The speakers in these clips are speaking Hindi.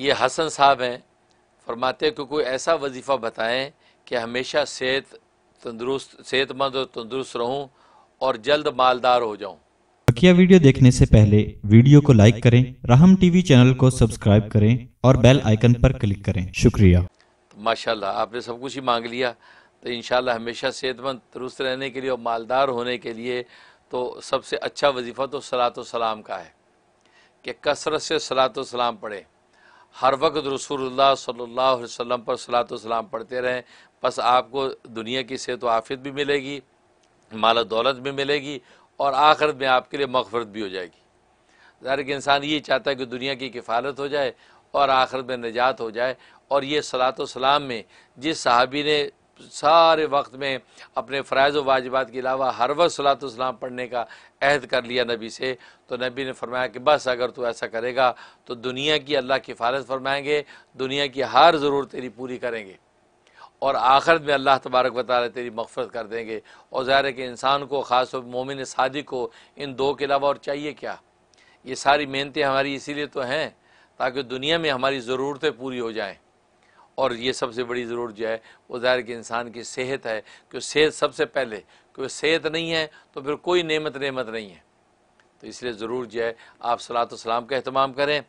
ये हसन साहब हैं फरमाते कि कोई ऐसा वजीफ़ा बताएं कि हमेशा सेहत तंदुरुस्त सेहतमंद और तंदुरुस्त रहूं और जल्द मालदार हो जाऊं बकिया वीडियो देखने से पहले वीडियो को लाइक करें राहम टीवी चैनल को सब्सक्राइब करें और बेल आइकन पर क्लिक करें शुक्रिया तो माशाल्लाह आपने सब कुछ ही मांग लिया तो इन हमेशा सेहतमंद दुरुस्त रहने के लिए और मालदार होने के लिए तो सबसे अच्छा वजीफ़ा तो सलात सलाम का है कि कसरत से सलात सलाम पढ़ें हर वक्त रसूलुल्लाह सल्लल्लाहु अलैहि वसल्लम पर सलात सलाम पढ़ते रहें बस आपको दुनिया की सेहत आफियत भी मिलेगी माल दौलत भी मिलेगी और आखिरत में आपके लिए मगफरत भी हो जाएगी ज़ाहिर कि इंसान ये चाहता है कि दुनिया की किफ़ालत हो जाए और आखिरत में निजात हो जाए और ये सलात सलाम में जिस सहाबी ने सारे वक्त में अपने फ़रज़ व के अलावा हर वक्त सलातम पढ़ने का अहद कर लिया नबी से तो नबी ने फरमाया कि बस अगर तू ऐसा करेगा तो दुनिया की अल्लाह की फारत फरमाएंगे दुनिया की हर ज़रूर तेरी पूरी करेंगे और आखिरत में अल्लाह तबारक रहे तेरी मफफरत कर देंगे और ज़ाहिर है कि इंसान को ख़ास मोमिन सादी को इन दो के अलावा और चाहिए क्या ये सारी मेहनतें हमारी इसीलिए तो हैं ताकि दुनिया में हमारी ज़रूरतें पूरी हो जाएँ और ये सबसे बड़ी ज़रूरत जो है वो ज़ाहिर कि इंसान की सेहत है कि सेहत सबसे पहले क्योंकि सेहत नहीं है तो फिर कोई नेमत नेमत नहीं है तो इसलिए ज़रूर जो है आप सलात सलाम का अहतमाम करें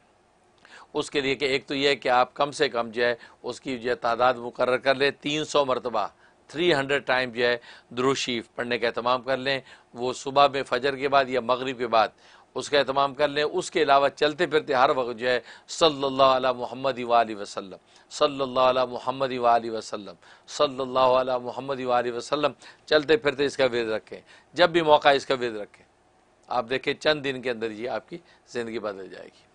उसके लिए कि एक तो यह है कि आप कम से कम जो है उसकी जो है तादाद मुकर कर लें तीन सौ मरतबा थ्री हंड्रेड टाइम जो है दुरुशीफ़ पढ़ने का अहतमाम कर लें वो सुबह में फजर के बाद या मगरब के बाद उसका अहतमाम कर लें उसके अलावा चलते फिरते हर वक्त जो है सल्लल्लाहु अलैहि मोहम्मद वाली वसल्लम सल्लल्लाहु अलैहि मोहम्मद वाली वसल्लम सल्लल्लाहु मोहम्मद वाली वसल्लम चलते फिरते इसका वेद रखें जब भी मौका इसका वेद रखें आप देखें चंद दिन के अंदर ये आपकी ज़िंदगी बदल जाएगी